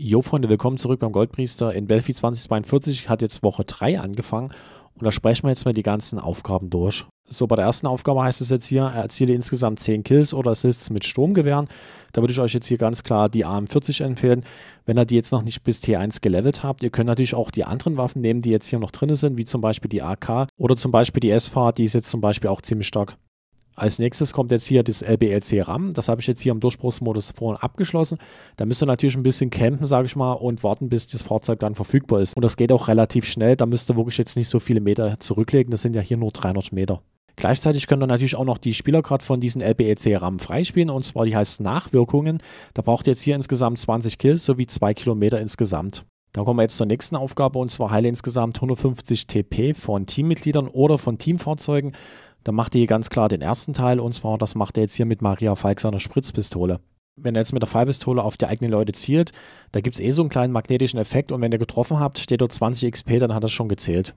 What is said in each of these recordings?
Jo, Freunde, willkommen zurück beim Goldpriester in Belfi 2042. Hat jetzt Woche 3 angefangen und da sprechen wir jetzt mal die ganzen Aufgaben durch. So, bei der ersten Aufgabe heißt es jetzt hier, erziele insgesamt 10 Kills oder Assists mit Sturmgewehren. Da würde ich euch jetzt hier ganz klar die AM40 empfehlen. Wenn ihr die jetzt noch nicht bis T1 gelevelt habt, ihr könnt natürlich auch die anderen Waffen nehmen, die jetzt hier noch drin sind, wie zum Beispiel die AK oder zum Beispiel die SFA, die ist jetzt zum Beispiel auch ziemlich stark. Als nächstes kommt jetzt hier das LBLC RAM. Das habe ich jetzt hier im Durchbruchsmodus vorhin abgeschlossen. Da müsst ihr natürlich ein bisschen campen, sage ich mal, und warten, bis das Fahrzeug dann verfügbar ist. Und das geht auch relativ schnell. Da müsst ihr wirklich jetzt nicht so viele Meter zurücklegen. Das sind ja hier nur 300 Meter. Gleichzeitig könnt ihr natürlich auch noch die Spieler gerade von diesen LBLC ram freispielen und zwar die heißt Nachwirkungen. Da braucht ihr jetzt hier insgesamt 20 Kills sowie 2 Kilometer insgesamt. Dann kommen wir jetzt zur nächsten Aufgabe und zwar heile insgesamt 150 TP von Teammitgliedern oder von Teamfahrzeugen dann macht ihr ganz klar den ersten Teil und zwar, das macht er jetzt hier mit Maria Falk seiner Spritzpistole. Wenn er jetzt mit der Fallpistole auf die eigenen Leute zielt, da gibt es eh so einen kleinen magnetischen Effekt und wenn ihr getroffen habt, steht dort 20 XP, dann hat er schon gezählt.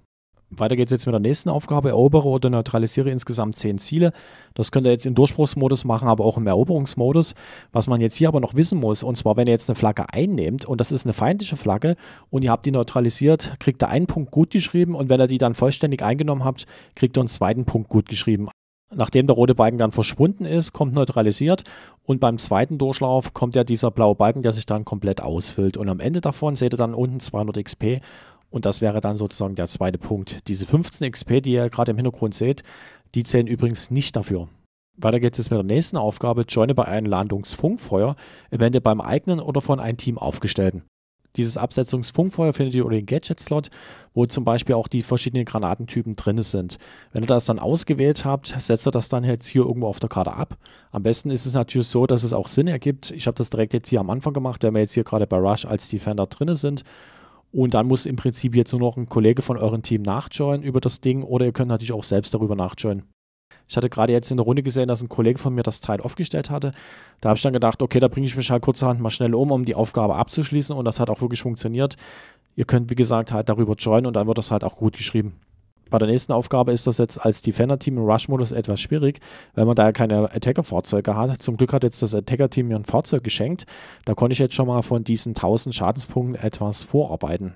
Weiter geht es jetzt mit der nächsten Aufgabe. Erobere oder neutralisiere insgesamt zehn Ziele. Das könnt ihr jetzt im Durchbruchsmodus machen, aber auch im Eroberungsmodus. Was man jetzt hier aber noch wissen muss, und zwar, wenn ihr jetzt eine Flagge einnehmt und das ist eine feindliche Flagge und ihr habt die neutralisiert, kriegt ihr einen Punkt gut geschrieben und wenn ihr die dann vollständig eingenommen habt, kriegt ihr einen zweiten Punkt gut geschrieben. Nachdem der rote Balken dann verschwunden ist, kommt neutralisiert und beim zweiten Durchlauf kommt ja dieser blaue Balken, der sich dann komplett ausfüllt. Und am Ende davon seht ihr dann unten 200 XP und das wäre dann sozusagen der zweite Punkt. Diese 15 XP, die ihr gerade im Hintergrund seht, die zählen übrigens nicht dafür. Weiter geht's jetzt mit der nächsten Aufgabe. Joine bei einem Landungsfunkfeuer, eventuell beim eigenen oder von einem Team aufgestellten. Dieses Absetzungsfunkfeuer findet ihr unter dem Gadget-Slot, wo zum Beispiel auch die verschiedenen Granatentypen drin sind. Wenn ihr das dann ausgewählt habt, setzt ihr das dann jetzt hier irgendwo auf der Karte ab. Am besten ist es natürlich so, dass es auch Sinn ergibt. Ich habe das direkt jetzt hier am Anfang gemacht, wenn wir jetzt hier gerade bei Rush als Defender drin sind und dann muss im Prinzip jetzt nur noch ein Kollege von eurem Team nachjoinen über das Ding oder ihr könnt natürlich auch selbst darüber nachjoinen. Ich hatte gerade jetzt in der Runde gesehen, dass ein Kollege von mir das Teil aufgestellt hatte. Da habe ich dann gedacht, okay, da bringe ich mich halt kurzerhand mal schnell um, um die Aufgabe abzuschließen und das hat auch wirklich funktioniert. Ihr könnt, wie gesagt, halt darüber joinen und dann wird das halt auch gut geschrieben. Bei der nächsten Aufgabe ist das jetzt als Defender-Team im Rush-Modus etwas schwierig, weil man da ja keine Attacker-Fahrzeuge hat. Zum Glück hat jetzt das Attacker-Team mir ein Fahrzeug geschenkt. Da konnte ich jetzt schon mal von diesen 1000 Schadenspunkten etwas vorarbeiten.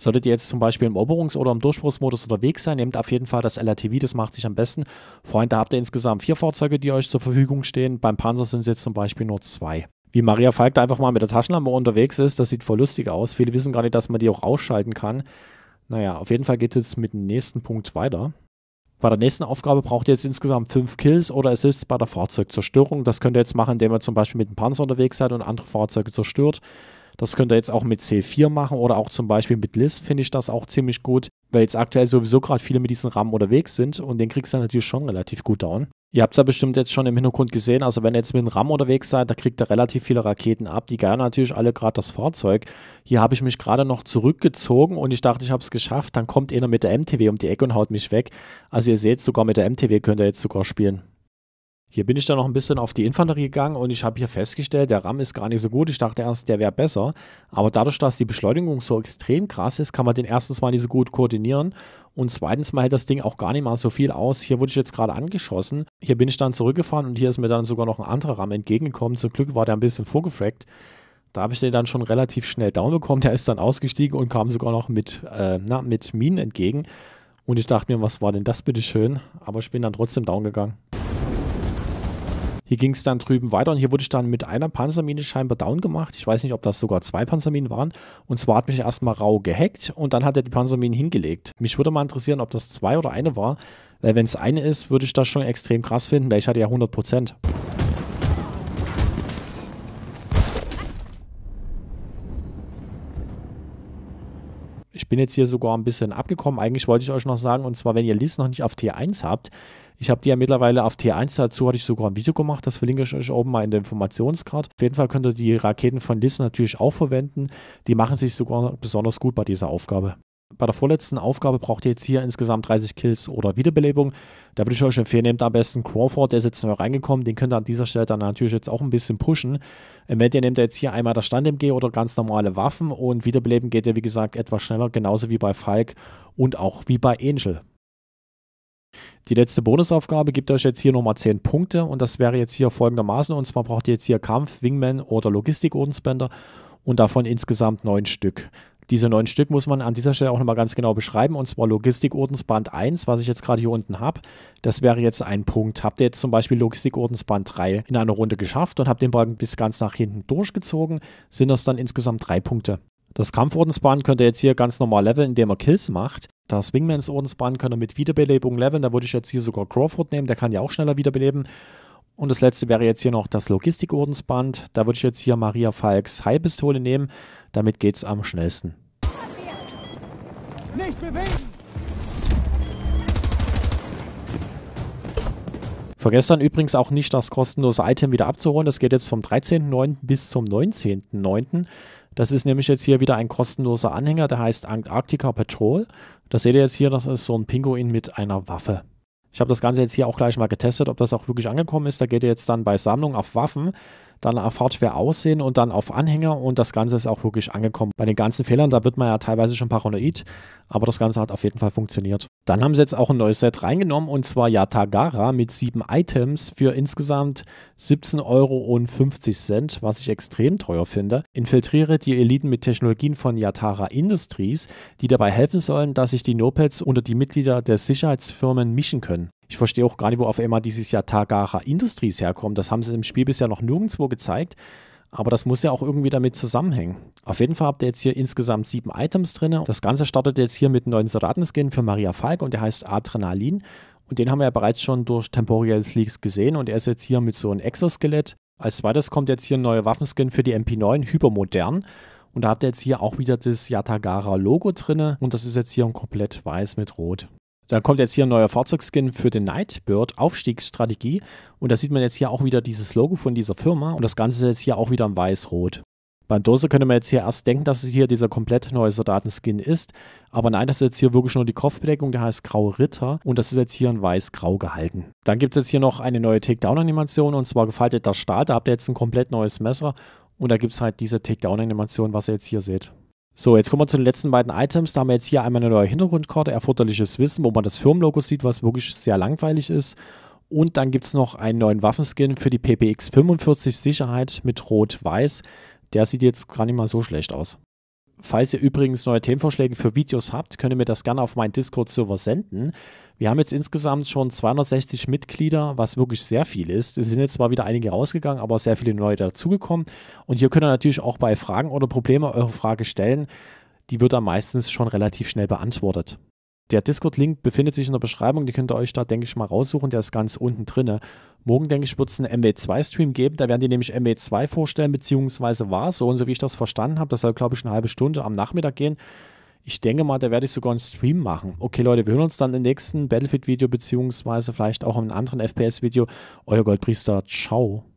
Solltet ihr jetzt zum Beispiel im Oberungs- oder im Durchbruchsmodus unterwegs sein, nehmt auf jeden Fall das LATV, das macht sich am besten. Freunde, habt ihr insgesamt vier Fahrzeuge, die euch zur Verfügung stehen. Beim Panzer sind es jetzt zum Beispiel nur zwei. Wie Maria Falk da einfach mal mit der Taschenlampe unterwegs ist, das sieht voll lustig aus. Viele wissen gar nicht, dass man die auch ausschalten kann. Naja, auf jeden Fall geht es jetzt mit dem nächsten Punkt weiter. Bei der nächsten Aufgabe braucht ihr jetzt insgesamt fünf Kills oder Assists bei der Fahrzeugzerstörung. Das könnt ihr jetzt machen, indem ihr zum Beispiel mit dem Panzer unterwegs seid und andere Fahrzeuge zerstört. Das könnt ihr jetzt auch mit C4 machen oder auch zum Beispiel mit List finde ich das auch ziemlich gut, weil jetzt aktuell sowieso gerade viele mit diesen RAM unterwegs sind und den kriegst du natürlich schon relativ gut down. Ihr habt es ja bestimmt jetzt schon im Hintergrund gesehen, also wenn ihr jetzt mit dem RAM unterwegs seid, da kriegt ihr relativ viele Raketen ab, die geiern natürlich alle gerade das Fahrzeug. Hier habe ich mich gerade noch zurückgezogen und ich dachte, ich habe es geschafft, dann kommt einer mit der MTW um die Ecke und haut mich weg. Also ihr seht, sogar mit der MTW könnt ihr jetzt sogar spielen. Hier bin ich dann noch ein bisschen auf die Infanterie gegangen und ich habe hier festgestellt, der RAM ist gar nicht so gut. Ich dachte erst, der wäre besser. Aber dadurch, dass die Beschleunigung so extrem krass ist, kann man den erstens mal nicht so gut koordinieren und zweitens mal hält das Ding auch gar nicht mal so viel aus. Hier wurde ich jetzt gerade angeschossen. Hier bin ich dann zurückgefahren und hier ist mir dann sogar noch ein anderer RAM entgegengekommen. Zum Glück war der ein bisschen vorgefrackt. Da habe ich den dann schon relativ schnell down bekommen. Der ist dann ausgestiegen und kam sogar noch mit, äh, na, mit Minen entgegen. Und ich dachte mir, was war denn das bitte schön? Aber ich bin dann trotzdem down gegangen. Hier ging es dann drüben weiter und hier wurde ich dann mit einer Panzermine scheinbar down gemacht. Ich weiß nicht, ob das sogar zwei Panzerminen waren. Und zwar hat mich erstmal rau gehackt und dann hat er die Panzerminen hingelegt. Mich würde mal interessieren, ob das zwei oder eine war. Weil wenn es eine ist, würde ich das schon extrem krass finden, weil ich hatte ja 100%. ich bin jetzt hier sogar ein bisschen abgekommen. Eigentlich wollte ich euch noch sagen, und zwar, wenn ihr Liz noch nicht auf T1 habt, ich habe die ja mittlerweile auf T1 dazu, hatte ich sogar ein Video gemacht, das verlinke ich euch oben mal in der Informationscard. Auf jeden Fall könnt ihr die Raketen von Liz natürlich auch verwenden. Die machen sich sogar besonders gut bei dieser Aufgabe bei der vorletzten Aufgabe braucht ihr jetzt hier insgesamt 30 Kills oder Wiederbelebung. Da würde ich euch empfehlen, nehmt am besten Crawford, der ist jetzt neu reingekommen. Den könnt ihr an dieser Stelle dann natürlich jetzt auch ein bisschen pushen. Wenn ihr nehmt jetzt hier einmal das Stand-MG oder ganz normale Waffen und Wiederbeleben geht ja wie gesagt etwas schneller, genauso wie bei Falk und auch wie bei Angel. Die letzte Bonusaufgabe gibt euch jetzt hier nochmal 10 Punkte und das wäre jetzt hier folgendermaßen. Und zwar braucht ihr jetzt hier Kampf, Wingman oder logistik odenspender und davon insgesamt 9 Stück. Diese neun Stück muss man an dieser Stelle auch nochmal ganz genau beschreiben, und zwar Logistikordensband 1, was ich jetzt gerade hier unten habe. Das wäre jetzt ein Punkt. Habt ihr jetzt zum Beispiel Logistikordensband 3 in einer Runde geschafft und habt den Balken bis ganz nach hinten durchgezogen, sind das dann insgesamt drei Punkte. Das Kampfordensband könnt ihr jetzt hier ganz normal leveln, indem ihr Kills macht. Das Wingmans Ordensband könnt ihr mit Wiederbelebung leveln. Da würde ich jetzt hier sogar Crawford nehmen, der kann ja auch schneller wiederbeleben. Und das letzte wäre jetzt hier noch das Logistikordensband. Da würde ich jetzt hier Maria Falks Heilpistole nehmen. Damit geht es am schnellsten. Nicht bewegen! Vergesst übrigens auch nicht, das kostenlose Item wieder abzuholen. Das geht jetzt vom 13.09. bis zum 19.09. Das ist nämlich jetzt hier wieder ein kostenloser Anhänger, der heißt Antarctica Patrol. Das seht ihr jetzt hier, das ist so ein Pinguin mit einer Waffe. Ich habe das Ganze jetzt hier auch gleich mal getestet, ob das auch wirklich angekommen ist. Da geht ihr jetzt dann bei Sammlung auf Waffen dann auf wer aussehen und dann auf Anhänger und das Ganze ist auch wirklich angekommen. Bei den ganzen Fehlern, da wird man ja teilweise schon paranoid, aber das Ganze hat auf jeden Fall funktioniert. Dann haben sie jetzt auch ein neues Set reingenommen und zwar Yatagara mit sieben Items für insgesamt 17,50 Euro, was ich extrem teuer finde. Infiltriere die Eliten mit Technologien von Yatara Industries, die dabei helfen sollen, dass sich die Nopeds unter die Mitglieder der Sicherheitsfirmen mischen können. Ich verstehe auch gar nicht, wo auf einmal dieses Jahr Tagara Industries herkommt. Das haben sie im Spiel bisher noch nirgendwo gezeigt. Aber das muss ja auch irgendwie damit zusammenhängen. Auf jeden Fall habt ihr jetzt hier insgesamt sieben Items drin. Das Ganze startet jetzt hier mit einem neuen Soldatenskin für Maria Falk und der heißt Adrenalin. Und den haben wir ja bereits schon durch Temporials Leaks gesehen und er ist jetzt hier mit so einem Exoskelett. Als zweites kommt jetzt hier ein neuer Waffenskin für die MP9, hypermodern. Und da habt ihr jetzt hier auch wieder das Yatagara-Logo drinne und das ist jetzt hier komplett weiß mit rot. Da kommt jetzt hier ein neuer Fahrzeugskin für den Nightbird, Aufstiegsstrategie. Und da sieht man jetzt hier auch wieder dieses Logo von dieser Firma und das Ganze ist jetzt hier auch wieder in weiß-rot. Beim Dose könnte man jetzt hier erst denken, dass es hier dieser komplett neue Soldatenskin ist. Aber nein, das ist jetzt hier wirklich nur die Kopfbedeckung, der heißt Grau Ritter und das ist jetzt hier in weiß-grau gehalten. Dann gibt es jetzt hier noch eine neue Takedown-Animation und zwar gefaltet der Stahl. Da habt ihr jetzt ein komplett neues Messer und da gibt es halt diese Takedown-Animation, was ihr jetzt hier seht. So, jetzt kommen wir zu den letzten beiden Items. Da haben wir jetzt hier einmal eine neue Hintergrundkarte, erforderliches Wissen, wo man das Firmenlogo sieht, was wirklich sehr langweilig ist. Und dann gibt es noch einen neuen Waffenskin für die PPX 45 Sicherheit mit Rot-Weiß. Der sieht jetzt gar nicht mal so schlecht aus. Falls ihr übrigens neue Themenvorschläge für Videos habt, könnt ihr mir das gerne auf meinen Discord-Server senden. Wir haben jetzt insgesamt schon 260 Mitglieder, was wirklich sehr viel ist. Es sind jetzt zwar wieder einige rausgegangen, aber sehr viele neue dazugekommen. Und hier könnt ihr natürlich auch bei Fragen oder Problemen eure Frage stellen. Die wird dann meistens schon relativ schnell beantwortet. Der Discord-Link befindet sich in der Beschreibung, die könnt ihr euch da, denke ich, mal raussuchen, der ist ganz unten drin. Morgen, denke ich, wird es einen MW2-Stream geben, da werden die nämlich MW2 vorstellen, beziehungsweise war so und so, wie ich das verstanden habe, das soll, glaube ich, eine halbe Stunde am Nachmittag gehen. Ich denke mal, da werde ich sogar einen Stream machen. Okay, Leute, wir hören uns dann im nächsten Battlefield-Video, beziehungsweise vielleicht auch im anderen FPS-Video. Euer Goldpriester, ciao.